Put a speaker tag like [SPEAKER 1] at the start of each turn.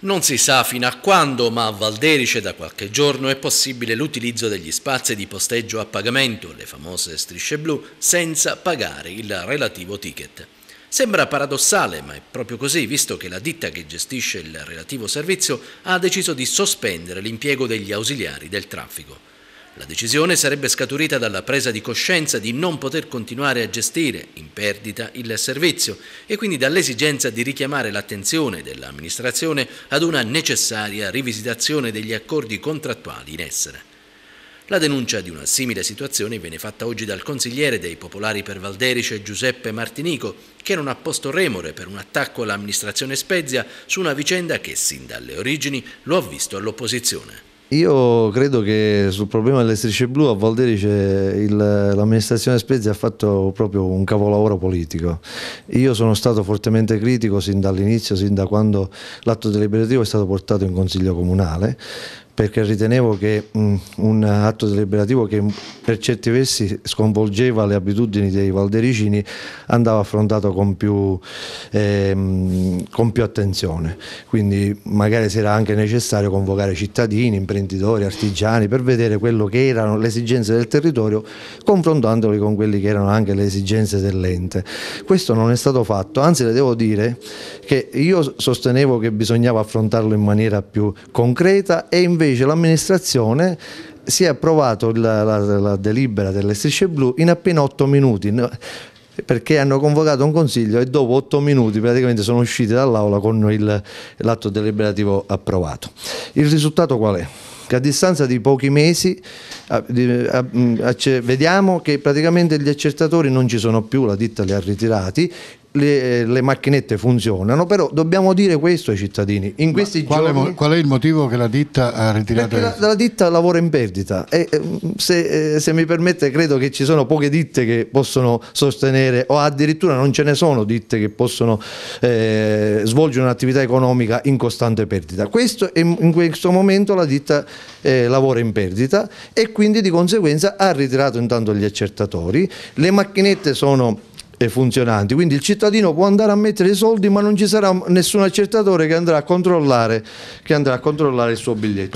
[SPEAKER 1] Non si sa fino a quando, ma a Valderice da qualche giorno è possibile l'utilizzo degli spazi di posteggio a pagamento, le famose strisce blu, senza pagare il relativo ticket. Sembra paradossale, ma è proprio così, visto che la ditta che gestisce il relativo servizio ha deciso di sospendere l'impiego degli ausiliari del traffico. La decisione sarebbe scaturita dalla presa di coscienza di non poter continuare a gestire in perdita il servizio e quindi dall'esigenza di richiamare l'attenzione dell'amministrazione ad una necessaria rivisitazione degli accordi contrattuali in essere. La denuncia di una simile situazione viene fatta oggi dal consigliere dei popolari per Valderice Giuseppe Martinico, che non ha posto remore per un attacco all'amministrazione Spezia su una vicenda che sin dalle origini lo ha visto all'opposizione.
[SPEAKER 2] Io credo che sul problema delle strisce blu a Valderice l'amministrazione Spezia ha fatto proprio un capolavoro politico. Io sono stato fortemente critico sin dall'inizio, sin da quando l'atto deliberativo è stato portato in Consiglio Comunale, perché ritenevo che mh, mm, un atto deliberativo che per certi versi sconvolgeva le abitudini dei valdericini andava affrontato con più, ehm, con più attenzione, quindi magari se era anche necessario convocare cittadini, imprenditori, artigiani per vedere quello che erano le esigenze del territorio confrontandoli con quelle che erano anche le esigenze dell'ente. Questo non è stato fatto, anzi le devo dire che io sostenevo che bisognava affrontarlo in maniera più concreta e invece invece l'amministrazione si è approvato la, la, la delibera delle strisce blu in appena 8 minuti perché hanno convocato un consiglio e dopo 8 minuti praticamente sono usciti dall'aula con l'atto deliberativo approvato. Il risultato qual è? Che a distanza di pochi mesi vediamo che praticamente gli accertatori non ci sono più, la ditta li ha ritirati le, eh, le, macchinette funzionano, però dobbiamo dire questo ai cittadini. In questi qual, giorni, è, qual è il motivo che la ditta ha ritirato? La, la ditta lavora in perdita e eh, se, eh, se, mi permette credo che ci sono poche ditte che possono sostenere o addirittura non ce ne sono ditte che possono eh, svolgere un'attività economica in costante perdita. Questo, in questo momento la ditta eh, lavora in perdita e quindi di conseguenza ha ritirato intanto gli accertatori, le macchinette sono e funzionanti. Quindi il cittadino può andare a mettere i soldi ma non ci sarà nessun accertatore che andrà a controllare, che andrà a controllare il suo biglietto.